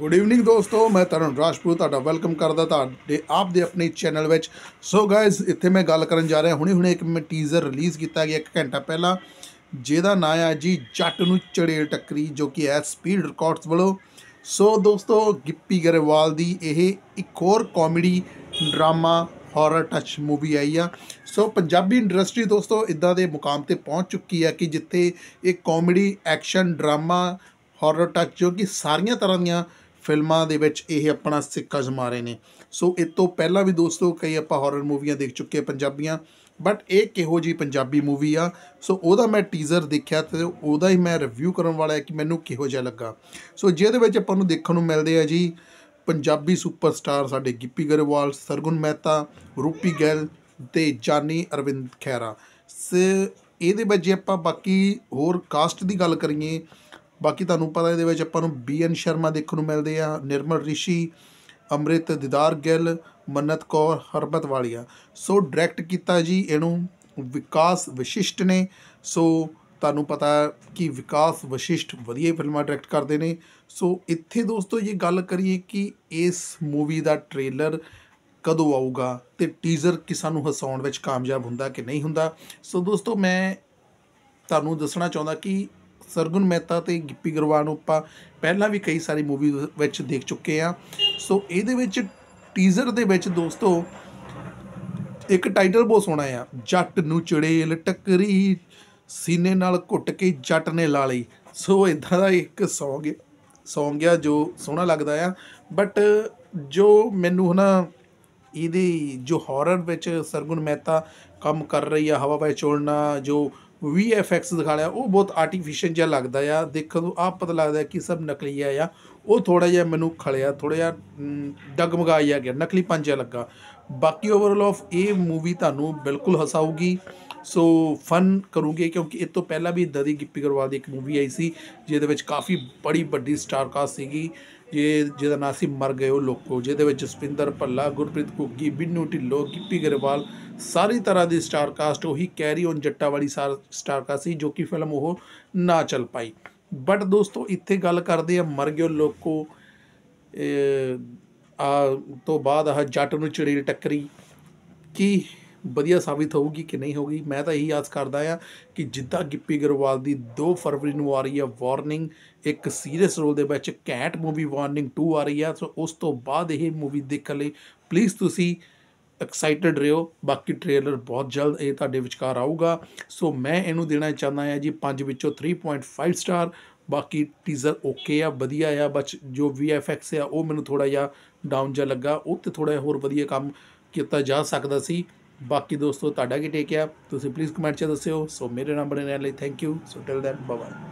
good evening ਦੋਸਤੋ ਮੈਂ ਤਰਨ ਰਾਜਪੂਤ ਤੁਹਾਡਾ ਵੈਲਕਮ ਕਰਦਾ ਤੁਹਾਡੇ ਆਪ ਦੇ ਆਪਣੇ ਚੈਨਲ ਵਿੱਚ ਸੋ ਗਾਇਜ਼ ਇੱਥੇ ਮੈਂ ਗੱਲ ਕਰਨ ਜਾ ਰਿਹਾ ਹੁਣੇ ਹੁਣੇ ਇੱਕ ਮੈਂ ਟੀਜ਼ਰ ਰਿਲੀਜ਼ ਕੀਤਾ ਗਿਆ ਇੱਕ ਘੰਟਾ ਪਹਿਲਾਂ ਜਿਹਦਾ ਨਾਂ ਹੈ ਜੀ ਜੱਟ ਨੂੰ ਚੜੇਲ ਟੱਕਰੀ ਜੋ ਕਿ ਐ ਸਪੀਡ ਰਿਕਾਰਡਸ ਵੱਲੋਂ ਸੋ ਦੋਸਤੋ ਗਿੱਪੀ ਗਰੇਵਾਲ ਦੀ ਇਹ ਇੱਕ ਹੋਰ comedy drama horror touch movie ਆਈ ਆ ਸੋ ਪੰਜਾਬੀ ਇੰਡਸਟਰੀ ਦੋਸਤੋ ਇਦਾਂ ਦੇ ਮੁਕਾਮ ਤੇ ਪਹੁੰਚ ਚੁੱਕੀ ਹੈ ਕਿ ਜਿੱਥੇ ਇਹ comedy action drama horror touch ਜੋ ਕਿ ਸਾਰੀਆਂ ਤਰ੍ਹਾਂ ਦੀਆਂ ਫਿਲਮਾਂ ਦੇ ਵਿੱਚ ਇਹ ਆਪਣਾ ਸਿੱਕਾ ਜਮਾ ਰਹੇ ਨੇ ਸੋ ਇਸ ਤੋਂ ਪਹਿਲਾਂ ਵੀ ਦੋਸਤੋ ਕਈ ਆਪਾਂ ਹਾਰਰ ਮੂਵੀਆਂ ਦੇਖ ਚੁੱਕੇ ਪੰਜਾਬੀਆਂ ਬਟ ਇਹ ਕਿਹੋ ਜੀ ਪੰਜਾਬੀ ਮੂਵੀ ਆ ਸੋ ਉਹਦਾ ਮੈਂ ਟੀਜ਼ਰ ਦੇਖਿਆ ਤੇ ਉਹਦਾ ਹੀ ਮੈਂ ਰਿਵਿਊ ਕਰਨ ਵਾਲਾ ਹੈ ਕਿ ਮੈਨੂੰ ਕਿਹੋ ਜਿਹਾ ਲੱਗਾ ਸੋ ਜਿਹਦੇ ਵਿੱਚ ਆਪਾਂ ਨੂੰ ਦੇਖਣ ਨੂੰ ਮਿਲਦੇ ਆ ਜੀ ਪੰਜਾਬੀ ਸੁਪਰਸਟਾਰ ਸਾਡੇ ਗਿੱਪੀ ਗਰੇਵਾਲ ਸਰਗੁਣ ਮਹਿਤਾ ਰੂਪੀ ਗੈਲ ਤੇ ਜਾਨੀ ਅਰਵਿੰਦ ਖੈਰਾ ਸ ਇਹਦੇ ਵਿੱਚ ਜੇ ਆਪਾਂ ਬਾਕੀ ਹੋਰ ਕਾਸਟ ਦੀ ਗੱਲ ਕਰੀਏ ਬਾਕੀ ਤੁਹਾਨੂੰ ਪਤਾ ਇਹਦੇ ਵਿੱਚ ਆਪਾਂ ਨੂੰ ਬੀਐਨ ਸ਼ਰਮਾ ਦੇਖਣ ਨੂੰ ਮਿਲਦੇ ਆ ਨਿਰਮਲ ਰਿਸ਼ੀ ਅਮ੍ਰਿਤ ਦਿਦਾਰ ਗਿੱਲ ਮੰਨਤ ਕੌਰ ਹਰਬਤ ਵਾਲੀਆ ਸੋ ਡਾਇਰੈਕਟ ਕੀਤਾ ਜੀ ਇਹਨੂੰ ਵਿਕਾਸ ਵਿਸ਼ਿਸ਼ਟ ਨੇ ਸੋ ਤੁਹਾਨੂੰ ਪਤਾ ਕਿ ਵਿਕਾਸ ਵਿਸ਼ਿਸ਼ਟ ਵਧੀਆ ਫਿਲਮਾਂ ਡਾਇਰੈਕਟ ਕਰਦੇ ਨੇ ਸੋ ਇੱਥੇ ਦੋਸਤੋ ਇਹ ਗੱਲ ਕਰੀਏ ਕਿ ਇਸ ਮੂਵੀ ਦਾ ਟ੍ਰੇਲਰ ਕਦੋਂ ਆਊਗਾ ਤੇ ਟੀਜ਼ਰ ਕਿਸਾਂ ਨੂੰ ਹਸਾਉਣ ਵਿੱਚ ਕਾਮਯਾਬ ਹੁੰਦਾ ਕਿ ਨਹੀਂ ਹੁੰਦਾ ਸੋ ਦੋਸਤੋ ਮੈਂ ਤੁਹਾਨੂੰ ਦੱਸਣਾ ਚਾਹੁੰਦਾ ਕਿ ਸਰਗੁਣ ਮਹਿਤਾ ਤੇ ਗਿੱਪੀ ਗਰਵਾਲ ਨੂੰ ਆਪਾਂ ਪਹਿਲਾਂ ਵੀ ਕਈ ਸਾਰੀ ਮੂਵੀ ਵਿੱਚ ਦੇਖ ਚੁੱਕੇ ਆ ਸੋ ਇਹਦੇ ਵਿੱਚ ਟੀਜ਼ਰ ਦੇ ਵਿੱਚ ਦੋਸਤੋ ਇੱਕ ਟਾਈਟਲ ਬਹੁਤ ਸੋਹਣਾ ਆ ਜੱਟ ਨੂੰ ਚੜੇਲ ਟੱਕਰੀ ਸੀਨੇ ਨਾਲ ਘੁੱਟ ਕੇ ਜੱਟ ਨੇ ਲਾ ਲਈ ਸੋ ਇਦਾਂ ਦਾ ਇੱਕ ਸੌਂਗ ਸੌਂਗ ਆ ਜੋ ਸੋਹਣਾ ਲੱਗਦਾ ਆ ਬਟ ਜੋ ਮੈਨੂੰ ਹਨਾ ਇਹਦੀ ਜੋ ਹਾਰਰ ਵਿੱਚ ਸਰਗੁਣ ਮਹਿਤਾ ਕੰਮ ਕਰ ਰਹੀ ਆ ਹਵਾ ਬਾਈ ਚੋਲਣਾ ਜੋ VFX ਦਿਖਾ ਲਿਆ ਉਹ ਬਹੁਤ ਆਰਟੀਫੀਸ਼ੀਅਲ ਜਿਹਾ ਲੱਗਦਾ ਆ ਦੇਖਣ ਨੂੰ ਆਪ ਪਤਾ ਲੱਗਦਾ ਕਿ ਸਭ ਨਕਲੀ ਆ ਆ ਉਹ ਥੋੜਾ ਜਿਹਾ ਮੈਨੂੰ ਖਲਿਆ ਥੋੜਾ ਜਿਹਾ ਡਗਮਗਾਇਆ ਗਿਆ ਨਕਲੀ ਪੰਜਾ ਲੱਗਾ ਬਾਕੀ ਓਵਰਆਲ ਆਫ ਇਹ ਮੂਵੀ ਤੁਹਾਨੂੰ ਬਿਲਕੁਲ ਹਸਾਊਗੀ ਸੋ ਫਨ ਕਰੂੰਗੇ ਕਿਉਂਕਿ ਇਹ ਤੋਂ ਪਹਿਲਾਂ ਵੀ ਦਦੀ ਗਿੱਪੀ ਗਰਵਾਲ ਦੀ ਇੱਕ ਮੂਵੀ ਆਈ ਸੀ ਜਿਹਦੇ ਵਿੱਚ ਕਾਫੀ ਬੜੀ ਵੱਡੀ ਸਟਾਰ ਕਾਸਟ ਸੀਗੀ ਜੇ ਜਿਹਦਾ ਨਾਮ ਸੀ ਮਰ ਗਏ ਉਹ ਲੋਕੋ ਜਿਹਦੇ ਵਿੱਚ ਜਸਪਿੰਦਰ ਭੱਲਾ ਗੁਰਪ੍ਰੀਤ ਘੁੱਗੀ ਬਿੰਨੂ ਢਿੱਲੋ ਗਿੱਪੀ ਗਰੇਵਾਲ ਸਾਰੀ ਤਰ੍ਹਾਂ ਦੀ ਸਟਾਰ ਕਾਸਟ ਉਹੀ ਕੈਰੀ ਔਨ ਜੱਟਾ ਵਾਲੀ ਸਟਾਰ ਕਾਸਟ ਸੀ ਜੋ ਕਿ ਫਿਲਮ ਉਹ ਨਾ ਚੱਲ ਪਾਈ ਬਟ ਦੋਸਤੋ ਇੱਥੇ ਗੱਲ ਕਰਦੇ ਆ ਮਰ ਗਏ ਲੋਕੋ ਆ ਤੋਂ ਬਾਅਦ ਆ ਜੱਟ ਨੂੰ ਚੜੀਲ ਟੱਕਰੀ ਕੀ ਵਧੀਆ ਸਾਬਿਤ ਹੋਊਗੀ ਕਿ ਨਹੀਂ ਹੋਊਗੀ ਮੈਂ ਤਾਂ ਇਹੀ ਆਸ ਕਰਦਾ ਆ ਕਿ ਜਿੱਦਾਂ ਗਿੱਪੀ ਗਰਵਾਲ ਦੀ 2 ਫਰਵਰੀ ਨੂੰ ਆ ਰਹੀ ਹੈ ਵਾਰਨਿੰਗ ਇੱਕ ਸੀਰੀਅਸ ਰੋਲ ਦੇ ਵਿੱਚ ਕੈਟ ਮੂਵੀ ਵਾਰਨਿੰਗ 2 ਆ ਰਹੀ ਹੈ ਸੋ ਉਸ ਤੋਂ ਬਾਅਦ ਇਹ ਮੂਵੀ ਦੇਖਣ ਲਈ ਪਲੀਜ਼ ਤੁਸੀਂ ਐਕਸਾਈਟਡ ਰਹੋ ਬਾਕੀ ਟ੍ਰੇਲਰ ਬਹੁਤ ਜਲਦ ਇਹ ਤੁਹਾਡੇ ਵਿਚਕਾਰ ਆਊਗਾ ਸੋ ਮੈਂ ਇਹਨੂੰ ਦੇਣਾ ਚਾਹੁੰਦਾ ਹਾਂ ਜੀ 5 ਵਿੱਚੋਂ 3.5 ਸਟਾਰ ਬਾਕੀ ਟੀਜ਼ਰ ਓਕੇ ਆ ਵਧੀਆ ਆ ਬਸ ਜੋ ਵੀਐਫਐਕਸ ਆ ਉਹ ਮੈਨੂੰ ਥੋੜਾ ਜਿਹਾ ਡਾਊਨ ਜਿਹਾ ਲੱਗਾ ਉੱਤੇ ਥੋੜਾ ਹੋਰ ਵਧੀਆ ਕੰਮ ਕੀਤਾ ਜਾ ਸਕਦਾ ਸੀ ਬਾਕੀ ਦੋਸਤੋ ਤੁਹਾਡਾ ਕੀ ਟੇਕ ਆ ਤੁਸੀਂ ਪਲੀਜ਼ ਕਮੈਂਟ 'ਚ ਦੱਸਿਓ ਸੋ ਮੇਰੇ ਨਾਲ ਬਣੇ ਰਹਿਣ ਲਈ thank you so till then bye